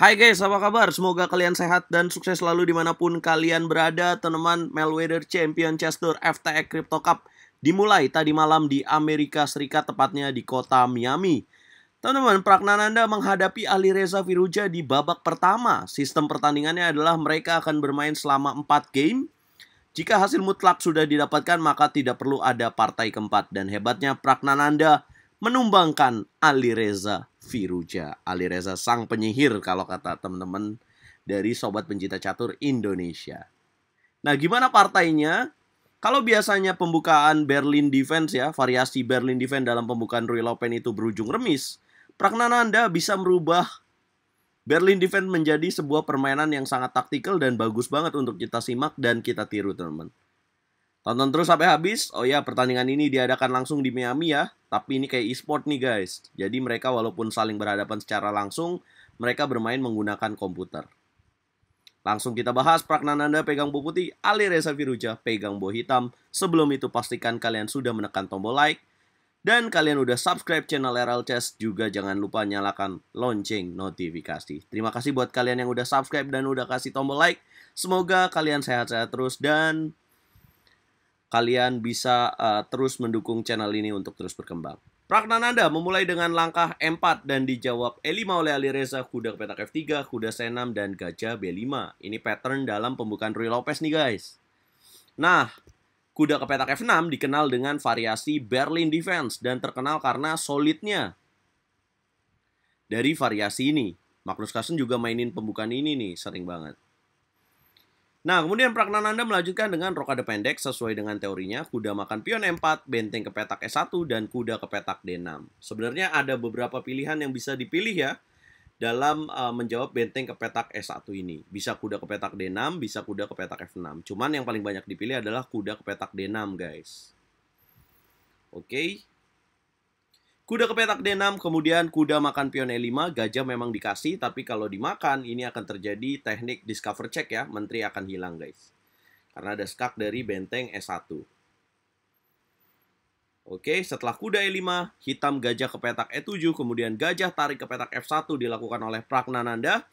Hai guys, apa kabar? Semoga kalian sehat dan sukses selalu dimanapun kalian berada. Teman teman Melweather Champion Chester FTX Crypto Cup dimulai tadi malam di Amerika Serikat, tepatnya di kota Miami. Teman-teman, Pragnananda menghadapi Ali Reza Firuja di babak pertama. Sistem pertandingannya adalah mereka akan bermain selama 4 game. Jika hasil mutlak sudah didapatkan, maka tidak perlu ada partai keempat. Dan hebatnya Pragnananda menumbangkan Ali Reza Firuja. Ali Reza sang penyihir kalau kata teman-teman dari Sobat Pencinta Catur Indonesia. Nah gimana partainya? Kalau biasanya pembukaan Berlin Defense ya, variasi Berlin Defense dalam pembukaan Rui Lopen itu berujung remis, Anda bisa merubah Berlin Defense menjadi sebuah permainan yang sangat taktikal dan bagus banget untuk kita simak dan kita tiru teman-teman. Tonton terus sampai habis. Oh ya, pertandingan ini diadakan langsung di Miami ya. Tapi ini kayak e-sport nih guys. Jadi mereka walaupun saling berhadapan secara langsung, mereka bermain menggunakan komputer. Langsung kita bahas Pragnananda pegang buku putih, Ali Reza Viruja pegang buah hitam. Sebelum itu pastikan kalian sudah menekan tombol like. Dan kalian udah subscribe channel RL Chess, juga jangan lupa nyalakan lonceng notifikasi. Terima kasih buat kalian yang udah subscribe dan udah kasih tombol like. Semoga kalian sehat-sehat terus dan kalian bisa uh, terus mendukung channel ini untuk terus berkembang. Pragnananda memulai dengan langkah M4 dan dijawab E5 oleh Ali Reza, kuda ke petak F3, kuda C6, dan gajah B5. Ini pattern dalam pembukaan Rui Lopez nih guys. Nah, kuda ke petak F6 dikenal dengan variasi Berlin Defense dan terkenal karena solidnya dari variasi ini. Magnus Carlsen juga mainin pembukaan ini nih, sering banget. Nah, kemudian anda melanjutkan dengan rokade pendek sesuai dengan teorinya, kuda makan pion m 4 benteng ke petak E1, dan kuda ke petak D6. Sebenarnya ada beberapa pilihan yang bisa dipilih ya dalam uh, menjawab benteng ke petak E1 ini. Bisa kuda ke petak D6, bisa kuda ke petak F6. Cuman yang paling banyak dipilih adalah kuda ke petak D6, guys. Oke. Okay. Kuda kepetak D6, kemudian kuda makan pion E5, gajah memang dikasih, tapi kalau dimakan ini akan terjadi teknik discover check ya, menteri akan hilang guys. Karena ada skak dari benteng E1. Oke, setelah kuda E5, hitam gajah kepetak E7, kemudian gajah tarik kepetak F1 dilakukan oleh Pragnananda.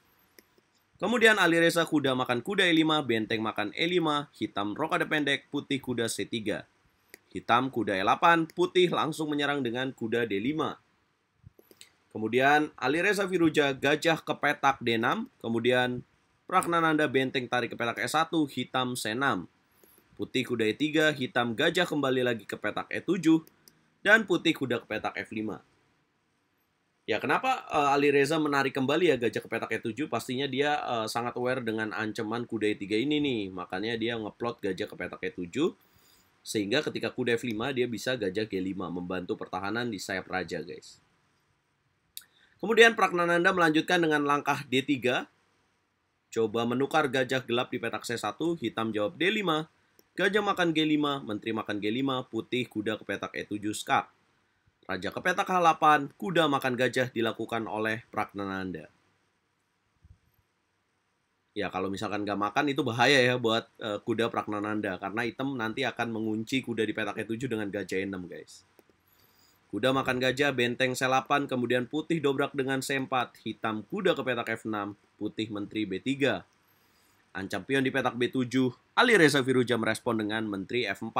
Kemudian Alireza kuda makan kuda E5, benteng makan E5, hitam roka pendek, putih kuda C3. Hitam kuda E8, putih langsung menyerang dengan kuda D5. Kemudian Alireza Viruja gajah ke petak D6, kemudian Pragnananda benteng tarik ke petak E1, hitam C6. Putih kuda E3, hitam gajah kembali lagi ke petak E7, dan putih kuda ke petak F5. Ya kenapa uh, eh, Ali Reza menarik kembali ya gajah ke petak E7? Pastinya dia uh, sangat aware dengan ancaman kuda E3 ini nih. Makanya dia ngeplot gajah ke petak E7. Sehingga ketika kuda F5 dia bisa gajah G5 membantu pertahanan di sayap raja guys. Kemudian Pragnananda melanjutkan dengan langkah D3. Coba menukar gajah gelap di petak C1, hitam jawab D5, gajah makan G5, menteri makan G5, putih kuda ke petak E7 skak. Raja ke petak H8, kuda makan gajah dilakukan oleh Pragnananda ya kalau misalkan nggak makan itu bahaya ya buat uh, kuda Praknananda karena item nanti akan mengunci kuda di petak E7 dengan gajah E6 guys. Kuda makan gajah, benteng C8, kemudian putih dobrak dengan C4, hitam kuda ke petak F6, putih menteri B3. Ancam pion di petak B7, Ali Reza Viruja merespon dengan menteri F4.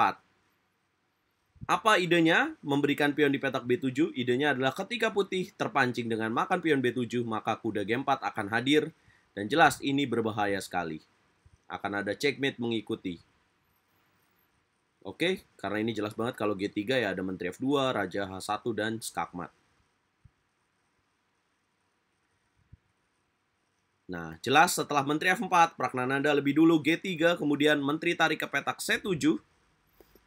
Apa idenya? Memberikan pion di petak B7, idenya adalah ketika putih terpancing dengan makan pion B7, maka kuda G4 akan hadir dan jelas ini berbahaya sekali. Akan ada checkmate mengikuti. Oke, karena ini jelas banget kalau G3 ya ada menteri F2, raja H1, dan skakmat. Nah, jelas setelah menteri F4, Praknananda lebih dulu G3, kemudian menteri tarik ke petak C7,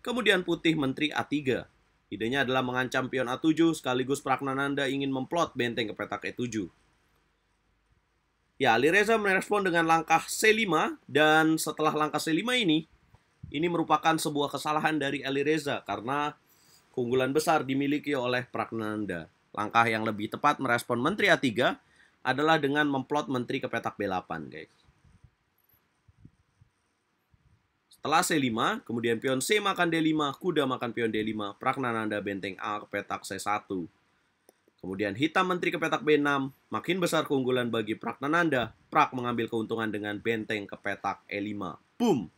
kemudian putih menteri A3. Idenya adalah mengancam pion A7 sekaligus Praknananda ingin memplot benteng ke petak E7. Ya, Ali Reza merespon dengan langkah C5 dan setelah langkah C5 ini ini merupakan sebuah kesalahan dari Ali Reza karena keunggulan besar dimiliki oleh Pragnanda. Langkah yang lebih tepat merespon menteri A3 adalah dengan memplot menteri ke petak B8, guys. Setelah C5, kemudian pion C makan D5, kuda makan pion D5, Pragnananda benteng A ke petak C1. Kemudian hitam menteri ke petak B6, makin besar keunggulan bagi Prak Nananda. Prak mengambil keuntungan dengan benteng ke petak E5. Boom!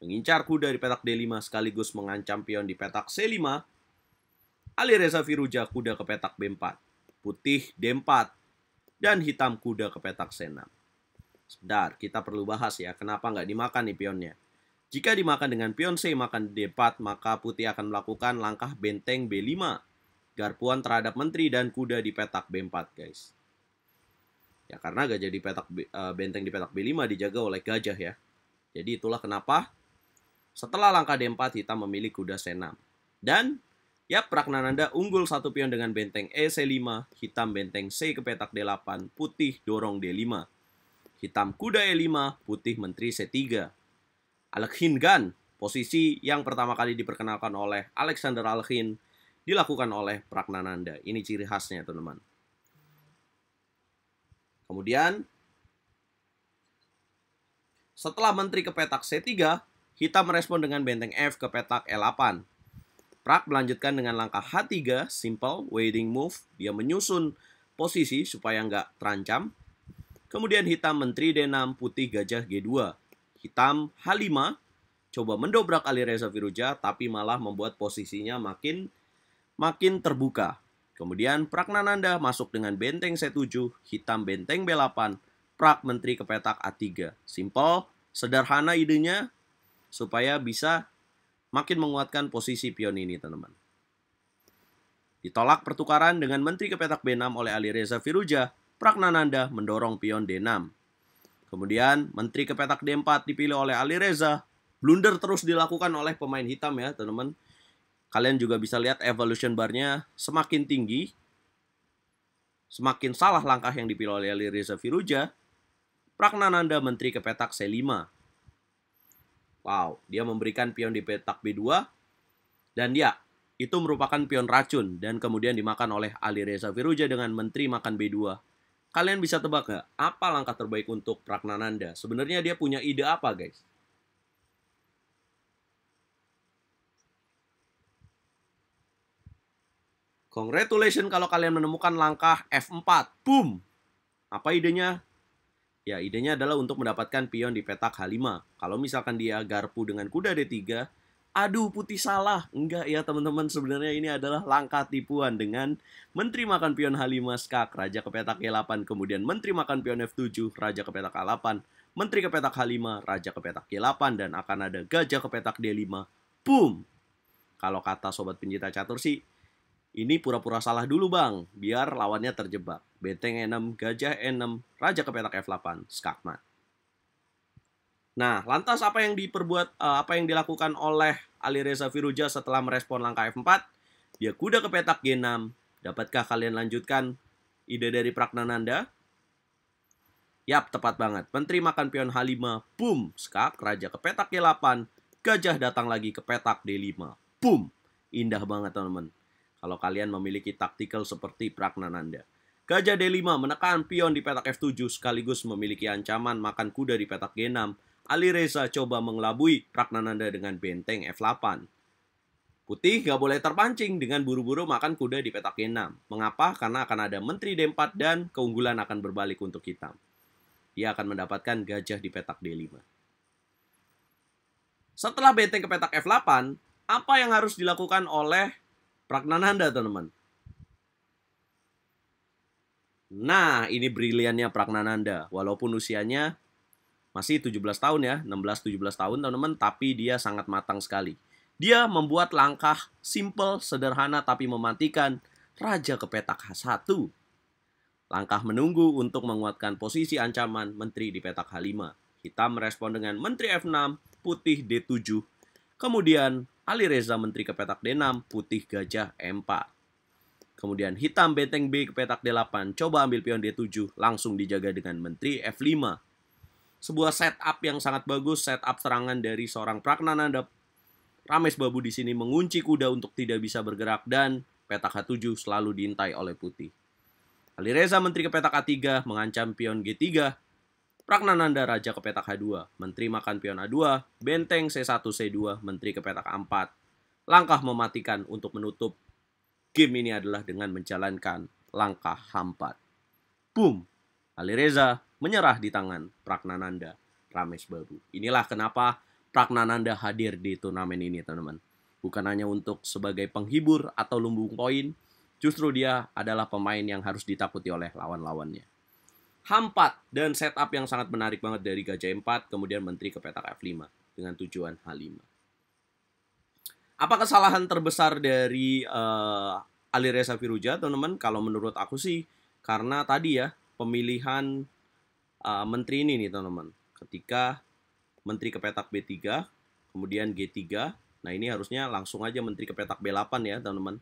Mengincar kuda di petak D5 sekaligus mengancam pion di petak C5. Ali Reza Firuja kuda ke petak B4. Putih D4. Dan hitam kuda ke petak C6. Sebentar, kita perlu bahas ya kenapa nggak dimakan nih pionnya. Jika dimakan dengan pion C makan D4, maka putih akan melakukan langkah benteng B5 garpuan terhadap menteri dan kuda di petak B4 guys. Ya karena gajah di petak B, uh, benteng di petak B5 dijaga oleh gajah ya. Jadi itulah kenapa setelah langkah D4 hitam memilih kuda C6. Dan ya Praknananda unggul satu pion dengan benteng E C5, hitam benteng C ke petak D8, putih dorong D5. Hitam kuda E5, putih menteri C3. Alekhin Gan, posisi yang pertama kali diperkenalkan oleh Alexander Alekhin dilakukan oleh Pragnananda. Ini ciri khasnya, teman-teman. Kemudian, setelah menteri ke petak C3, hitam merespon dengan benteng F ke petak L8. Prak melanjutkan dengan langkah H3, simple, waiting move. Dia menyusun posisi supaya nggak terancam. Kemudian hitam menteri D6, putih gajah G2. Hitam H5, coba mendobrak Ali Reza Firuja, tapi malah membuat posisinya makin makin terbuka. Kemudian Pragnananda masuk dengan benteng C7, hitam benteng B8, Prak Menteri kepetak A3. Simple, sederhana idenya, supaya bisa makin menguatkan posisi pion ini, teman-teman. Ditolak pertukaran dengan Menteri kepetak B6 oleh Ali Reza Firuja, Pragnananda mendorong pion D6. Kemudian Menteri kepetak D4 dipilih oleh Ali Reza. Blunder terus dilakukan oleh pemain hitam ya, teman-teman Kalian juga bisa lihat evolution bar nya semakin tinggi, semakin salah langkah yang dipilih oleh Reza Firuja, Praknananda menteri ke petak C5. Wow, dia memberikan pion di petak B2, dan dia ya, itu merupakan pion racun, dan kemudian dimakan oleh Ali Reza Firuja dengan menteri makan B2. Kalian bisa tebak nggak, apa langkah terbaik untuk Praknananda? Sebenarnya dia punya ide apa, guys? Congratulations kalau kalian menemukan langkah F4. Boom! Apa idenya? Ya, idenya adalah untuk mendapatkan pion di petak H5. Kalau misalkan dia garpu dengan kuda D3, aduh putih salah. Enggak ya teman-teman, sebenarnya ini adalah langkah tipuan dengan menteri makan pion H5 skak, raja ke petak E8, kemudian menteri makan pion F7, raja ke petak A8, menteri ke petak H5, raja ke petak E8, dan akan ada gajah ke petak D5. Boom! Kalau kata sobat pencinta catur sih, ini pura-pura salah dulu bang, biar lawannya terjebak. Benteng E6, gajah E6, raja ke petak F8, skakmat. Nah, lantas apa yang diperbuat, eh, apa yang dilakukan oleh Ali Reza Firuja setelah merespon langkah F4? Dia kuda ke petak G6. Dapatkah kalian lanjutkan ide dari Praknananda? Yap, tepat banget. Menteri makan pion H5, boom, skak, raja ke petak G8, gajah datang lagi ke petak D5, boom. Indah banget teman-teman kalau kalian memiliki taktikal seperti Pragnananda. Gajah D5 menekan pion di petak F7 sekaligus memiliki ancaman makan kuda di petak G6. Ali Reza coba mengelabui Pragnananda dengan benteng F8. Putih gak boleh terpancing dengan buru-buru makan kuda di petak G6. Mengapa? Karena akan ada menteri D4 dan keunggulan akan berbalik untuk hitam. Ia akan mendapatkan gajah di petak D5. Setelah benteng ke petak F8, apa yang harus dilakukan oleh Pragnananda teman-teman. Nah, ini briliannya Pragnananda. Walaupun usianya masih 17 tahun ya, 16-17 tahun teman-teman, tapi dia sangat matang sekali. Dia membuat langkah simple, sederhana, tapi mematikan Raja ke petak H1. Langkah menunggu untuk menguatkan posisi ancaman menteri di petak H5. Hitam merespon dengan menteri F6, putih D7. Kemudian Ali Reza Menteri ke petak D6, putih gajah m 4 Kemudian hitam benteng B ke petak D8, coba ambil pion D7, langsung dijaga dengan Menteri F5. Sebuah setup yang sangat bagus, setup serangan dari seorang Praknananda. Rames Babu di sini mengunci kuda untuk tidak bisa bergerak dan petak H7 selalu diintai oleh putih. Ali Reza Menteri ke petak A3 mengancam pion G3 Pragnananda Raja ke petak H2, Menteri makan pion A2, Benteng C1-C2, Menteri ke petak A4. Langkah mematikan untuk menutup game ini adalah dengan menjalankan langkah H4. Boom! Ali Reza menyerah di tangan Pragnananda Ramesh Babu. Inilah kenapa Pragnananda hadir di turnamen ini, teman-teman. Bukan hanya untuk sebagai penghibur atau lumbung poin, justru dia adalah pemain yang harus ditakuti oleh lawan-lawannya. H4 dan setup yang sangat menarik banget dari gajah 4 kemudian menteri ke petak F5 dengan tujuan H5. Apa kesalahan terbesar dari uh, eh, Ali teman-teman? Kalau menurut aku sih karena tadi ya pemilihan uh, menteri ini nih, teman-teman. Ketika menteri ke petak B3, kemudian G3. Nah, ini harusnya langsung aja menteri ke petak B8 ya, teman-teman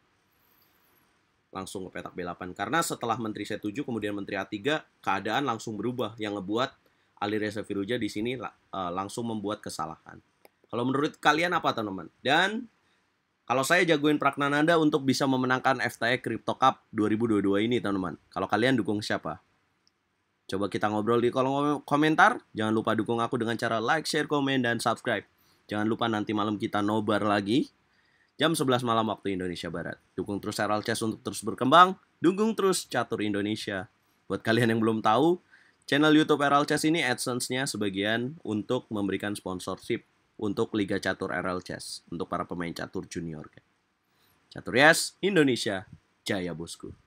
langsung ke petak B8. Karena setelah Menteri C7 kemudian Menteri A3 keadaan langsung berubah yang ngebuat Ali Reza Firuja di sini uh, langsung membuat kesalahan. Kalau menurut kalian apa teman-teman? Dan kalau saya jagoin Praknananda untuk bisa memenangkan FTE Crypto Cup 2022 ini teman-teman. Kalau kalian dukung siapa? Coba kita ngobrol di kolom komentar. Jangan lupa dukung aku dengan cara like, share, komen, dan subscribe. Jangan lupa nanti malam kita nobar lagi jam 11 malam waktu Indonesia Barat. Dukung terus chess untuk terus berkembang, dukung terus Catur Indonesia. Buat kalian yang belum tahu, channel YouTube chess ini AdSense-nya sebagian untuk memberikan sponsorship untuk Liga Catur chess untuk para pemain catur junior. Catur Yes, Indonesia, jaya bosku.